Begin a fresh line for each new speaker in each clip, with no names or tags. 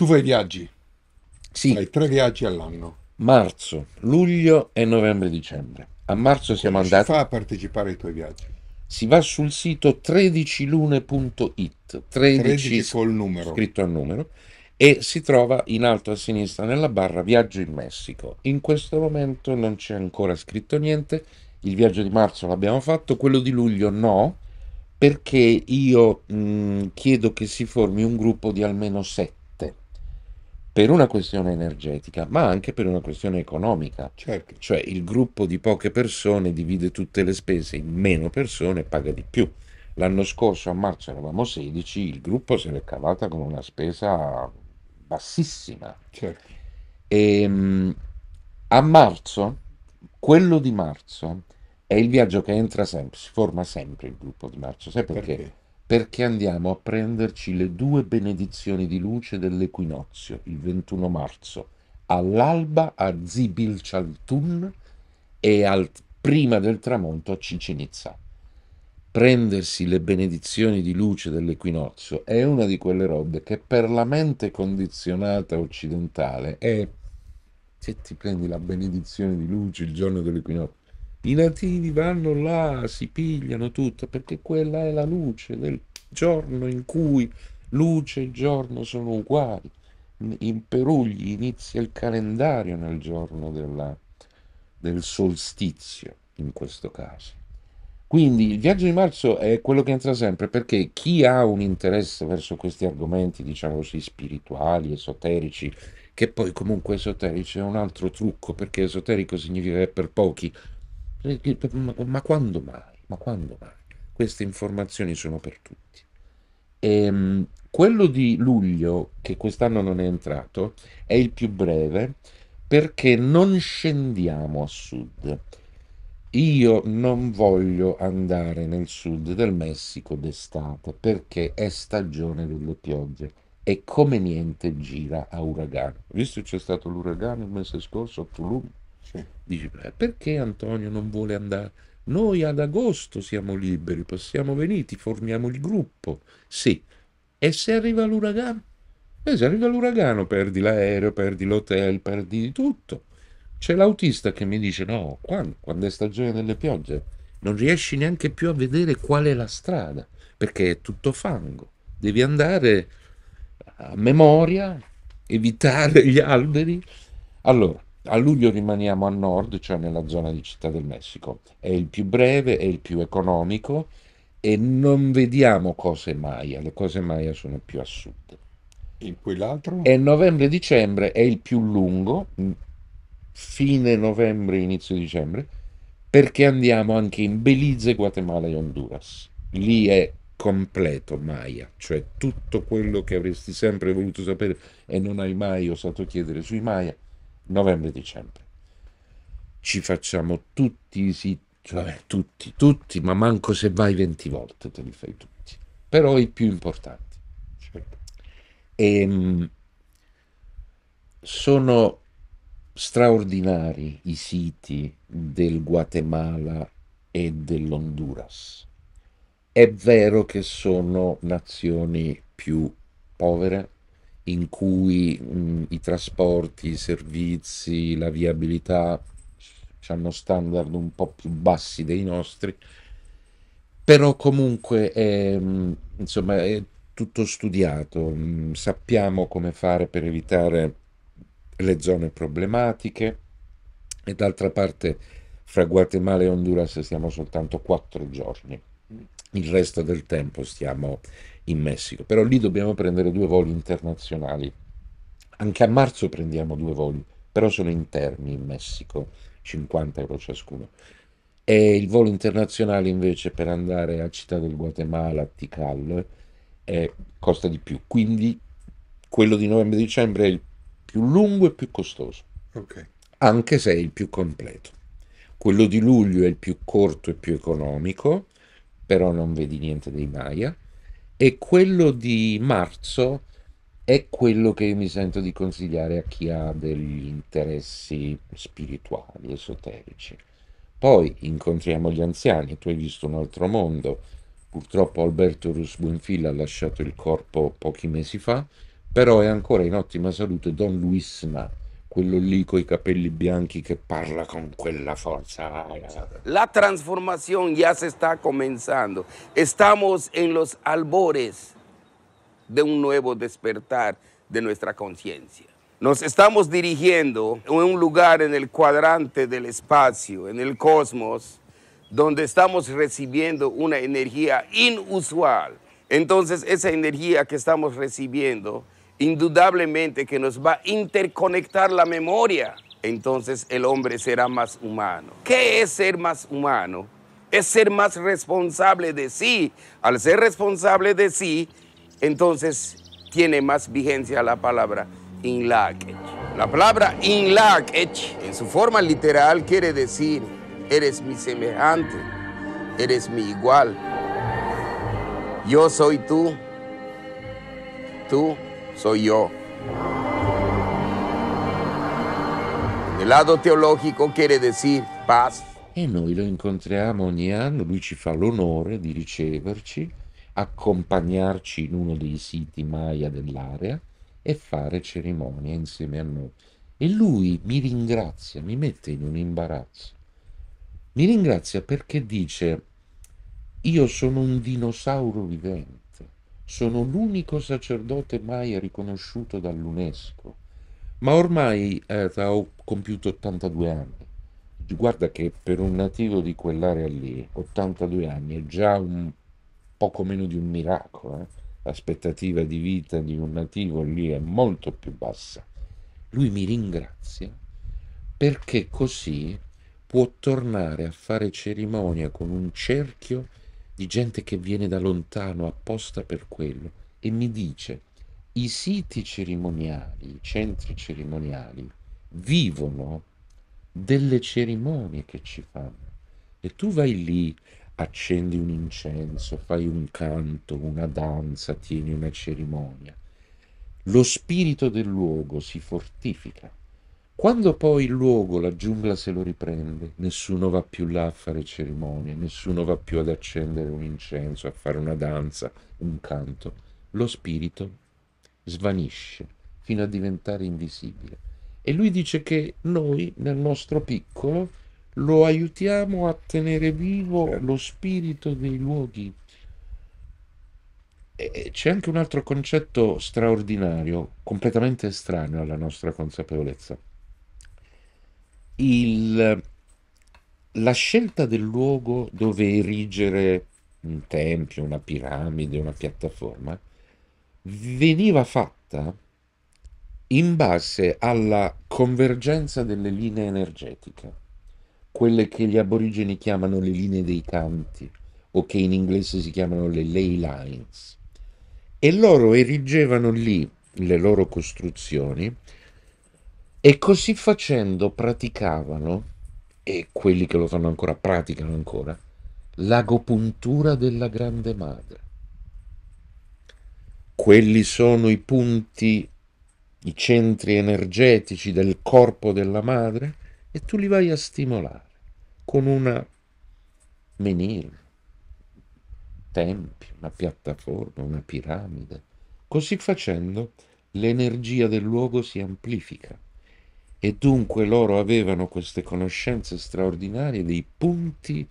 Tu fai viaggi? Sì. Fai tre viaggi all'anno. Marzo, luglio e novembre-dicembre. A marzo siamo Come andati... Come fa a partecipare ai tuoi viaggi? Si va sul sito 13lune.it 13, 13 col numero. scritto al numero e si trova in alto a sinistra nella barra Viaggio in Messico. In questo momento non c'è ancora scritto niente, il viaggio di marzo l'abbiamo fatto, quello di luglio no, perché io mh, mm, chiedo che si formi un gruppo di almeno sette per una questione energetica, ma anche per una questione economica. Certo. Cioè il gruppo di poche persone divide tutte le spese in meno persone e paga di più. L'anno scorso a marzo eravamo 16, il gruppo se l'è cavata con una spesa bassissima. Certo. E, ehm, a marzo, quello di marzo, è il viaggio che entra sempre, si forma sempre il gruppo di marzo. Sai perché? perché? perché andiamo a prenderci le due benedizioni di luce dell'equinozio, il 21 marzo, all'alba a Zibilcialtun e al, prima del tramonto a Cicenizza. Prendersi le benedizioni di luce dell'equinozio è una di quelle robe che per la mente condizionata occidentale è se ti prendi la benedizione di luce il giorno dell'equinozio i nativi vanno là, si pigliano tutto, perché quella è la luce del giorno in cui luce e giorno sono uguali. In Perù gli inizia il calendario nel giorno della, del solstizio, in questo caso. Quindi il viaggio di marzo è quello che entra sempre, perché chi ha un interesse verso questi argomenti, diciamo così, spirituali, esoterici, che poi comunque esoterici è un altro trucco, perché esoterico significa che per pochi eh, ma quando mai? Ma quando mai? Queste informazioni sono per tutti. E, ehm, quello di luglio, che quest'anno non è entrato, è il più breve perché non scendiamo a sud. Io non voglio andare nel sud del Messico d'estate perché è stagione delle piogge e come niente gira a uragano. Visto che c'è stato l'uragano il mese scorso a Tulum, sì. Dici, perché Antonio non vuole andare? Noi ad agosto siamo liberi, possiamo venire, formiamo il gruppo. Sì. E se arriva l'uragano? E eh, se arriva l'uragano perdi l'aereo, perdi l'hotel, perdi tutto. C'è l'autista che mi dice, no, quando, quando è stagione delle piogge non riesci neanche più a vedere qual è la strada, perché è tutto fango. Devi andare a memoria, evitare gli alberi. Allora, a luglio rimaniamo a nord, cioè nella zona di Città del Messico. È il più breve, è il più economico e non vediamo cose Maya, le cose Maya sono più a sud. E quell'altro? E novembre-dicembre è il più lungo, mm, fine novembre, inizio dicembre, perché andiamo anche in Belize, Guatemala e Honduras. Lì è completo Maya, cioè tutto quello che avresti sempre voluto sapere e non hai mai osato chiedere sui Maya novembre-dicembre. Ci facciamo tutti i siti, cioè tutti, tutti, ma manco se vai 20 volte te li fai tutti, però i più importanti. E, ehm, sono straordinari i siti del Guatemala e dell'Honduras. È vero che sono nazioni più povere, in cui mh, i trasporti, i servizi, la viabilità hanno standard un po' più bassi dei nostri, però comunque è, insomma, è tutto studiato, sappiamo come fare per evitare le zone problematiche e d'altra parte fra Guatemala e Honduras siamo soltanto quattro giorni il resto del tempo stiamo in Messico. Però lì dobbiamo prendere due voli internazionali. Anche a marzo prendiamo due voli, però sono interni in Messico, 50 euro ciascuno. E il volo internazionale invece per andare a Città del Guatemala, a Tikal, eh, costa di più. Quindi quello di novembre-dicembre è il più lungo e più costoso, okay. anche se è il più completo. Quello di luglio è il più corto e più economico, però non vedi niente dei Maya, e quello di marzo è quello che io mi sento di consigliare a chi ha degli interessi spirituali, esoterici. Poi incontriamo gli anziani, tu hai visto un altro mondo. Purtroppo Alberto Rusbuenfil ha lasciato il corpo pochi mesi fa, però è ancora in ottima salute Don Luis Ma, quello lì con capelli bianchi que parla con quella fuerza.
La transformación ya se está comenzando. Estamos en los albores de un nuevo despertar de nuestra conciencia. Nos estamos dirigiendo a un lugar en el cuadrante del espacio, en el cosmos, donde estamos recibiendo una energía inusual. Entonces esa energía que estamos recibiendo indudablemente que nos va a interconectar la memoria, entonces el hombre será más humano. ¿Qué es ser más humano? Es ser más responsable de sí. Al ser responsable de sí, entonces tiene más vigencia la palabra in La palabra inlaquech, en su forma literal, quiere decir, eres mi semejante, eres mi igual. Yo soy tú, tú soy yo. Nel lato teologico quiere decir paz.
E noi lo incontriamo ogni anno, lui ci fa l'onore di riceverci, accompagnarci in uno dei siti Maya dell'area e fare cerimonia insieme a noi. E lui mi ringrazia, mi mette in un imbarazzo. Mi ringrazia perché dice, io sono un dinosauro vivente sono l'unico sacerdote mai riconosciuto dall'UNESCO, ma ormai eh, ho compiuto 82 anni. Guarda che per un nativo di quell'area lì, 82 anni è già un poco meno di un miracolo. Eh? L'aspettativa di vita di un nativo lì è molto più bassa. Lui mi ringrazia perché così può tornare a fare cerimonia con un cerchio di gente che viene da lontano apposta per quello e mi dice i siti cerimoniali, i centri cerimoniali vivono delle cerimonie che ci fanno e tu vai lì, accendi un incenso, fai un canto, una danza, tieni una cerimonia. Lo spirito del luogo si fortifica quando poi il luogo, la giungla se lo riprende, nessuno va più là a fare cerimonie, nessuno va più ad accendere un incenso, a fare una danza, un canto. Lo spirito svanisce fino a diventare invisibile. E lui dice che noi, nel nostro piccolo, lo aiutiamo a tenere vivo lo spirito dei luoghi. E c'è anche un altro concetto straordinario, completamente estraneo alla nostra consapevolezza il, la scelta del luogo dove erigere un tempio, una piramide, una piattaforma, veniva fatta in base alla convergenza delle linee energetiche, quelle che gli aborigeni chiamano le linee dei canti o che in inglese si chiamano le ley lines. E loro erigevano lì le loro costruzioni e così facendo praticavano, e quelli che lo fanno ancora praticano ancora, l'agopuntura della Grande Madre. Quelli sono i punti, i centri energetici del corpo della madre e tu li vai a stimolare con una menhir, tempio, una piattaforma, una piramide. Così facendo l'energia del luogo si amplifica e dunque loro avevano queste conoscenze straordinarie dei punti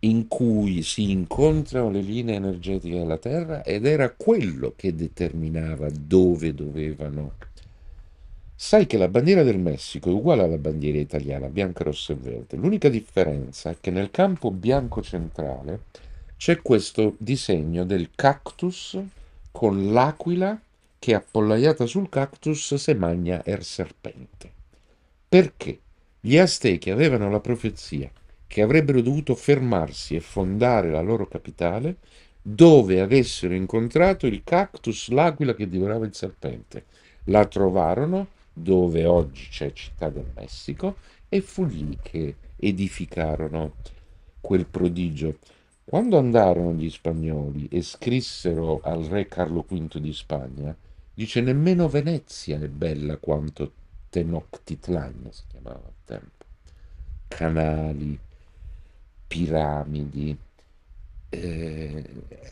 in cui si incontrano le linee energetiche della Terra ed era quello che determinava dove dovevano. Sai che la bandiera del Messico è uguale alla bandiera italiana, bianca, rossa e verde. L'unica differenza è che nel campo bianco centrale c'è questo disegno del cactus con l'aquila che appollaiata sul cactus se magna er serpente. Perché? Gli Aztechi avevano la profezia che avrebbero dovuto fermarsi e fondare la loro capitale dove avessero incontrato il cactus, l'aquila che divorava il serpente. La trovarono dove oggi c'è Città del Messico e fu lì che edificarono quel prodigio. Quando andarono gli spagnoli e scrissero al re Carlo V di Spagna, Dice nemmeno Venezia è bella quanto Tenochtitlan si chiamava al tempo. Canali, piramidi. Eh,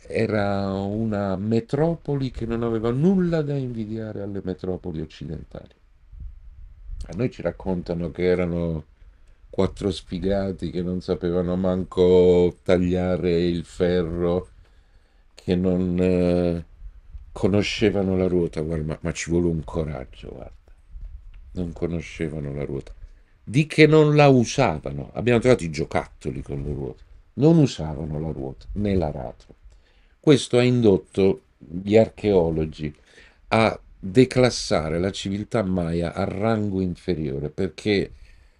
era una metropoli che non aveva nulla da invidiare alle metropoli occidentali. A noi ci raccontano che erano quattro sfigati che non sapevano manco tagliare il ferro, che non... Eh, conoscevano la ruota, guarda, ma, ma, ci vuole un coraggio, guarda. Non conoscevano la ruota. Di che non la usavano. Abbiamo trovato i giocattoli con le ruote. Non usavano la ruota né l'aratro. Questo ha indotto gli archeologi a declassare la civiltà maya a rango inferiore perché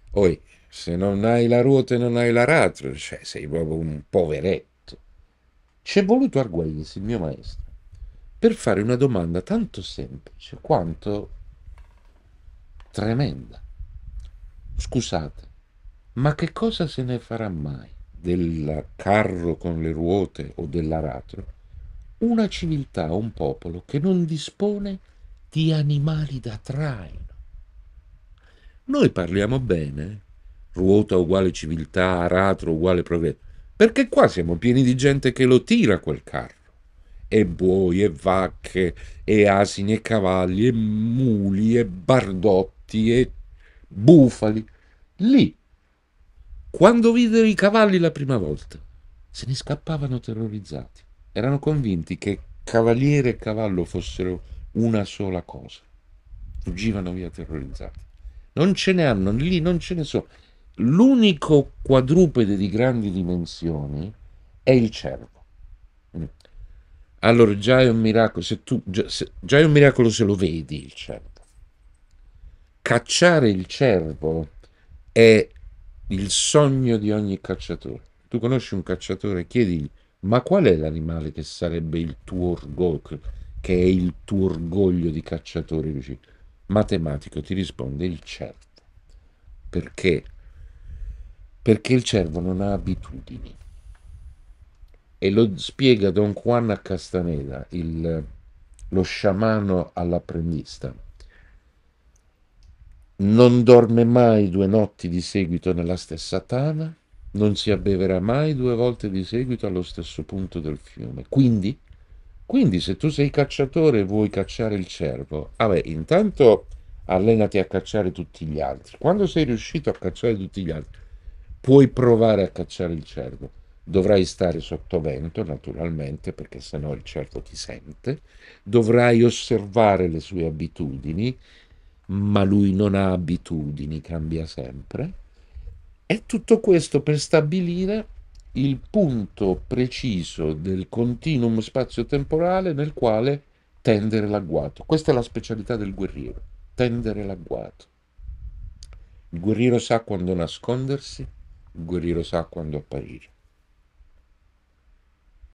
poi se non hai la ruota e non hai l'aratro, cioè sei proprio un poveretto. Ci è voluto Arguelles, il mio maestro per fare una domanda tanto semplice quanto tremenda. Scusate, ma che cosa se ne farà mai del carro con le ruote o dell'aratro? Una civiltà, un popolo che non dispone di animali da traino. Noi parliamo bene, ruota uguale civiltà, aratro uguale progresso, perché qua siamo pieni di gente che lo tira quel carro e buoi e vacche e asini e cavalli e muli e bardotti e bufali. Lì, quando videro i cavalli la prima volta, se ne scappavano terrorizzati. Erano convinti che cavaliere e cavallo fossero una sola cosa. Fuggivano via terrorizzati. Non ce ne hanno, lì non ce ne sono. L'unico quadrupede di grandi dimensioni è il cervo allora già è un miracolo se tu già, se, già è un miracolo se lo vedi il cervo cacciare il cervo è il sogno di ogni cacciatore tu conosci un cacciatore chiedi ma qual è l'animale che sarebbe il tuo orgoglio che è il tuo orgoglio di cacciatore dici, matematico ti risponde il cervo perché perché il cervo non ha abitudini e lo spiega Don Juan a Castaneda, il, lo sciamano all'apprendista. Non dorme mai due notti di seguito nella stessa tana, non si abbeverà mai due volte di seguito allo stesso punto del fiume. Quindi, quindi se tu sei cacciatore e vuoi cacciare il cervo, vabbè, intanto allenati a cacciare tutti gli altri. Quando sei riuscito a cacciare tutti gli altri, puoi provare a cacciare il cervo dovrai stare sotto vento naturalmente perché sennò il cervo ti sente, dovrai osservare le sue abitudini, ma lui non ha abitudini, cambia sempre, e tutto questo per stabilire il punto preciso del continuum spazio-temporale nel quale tendere l'agguato. Questa è la specialità del guerriero, tendere l'agguato. Il guerriero sa quando nascondersi, il guerriero sa quando apparire.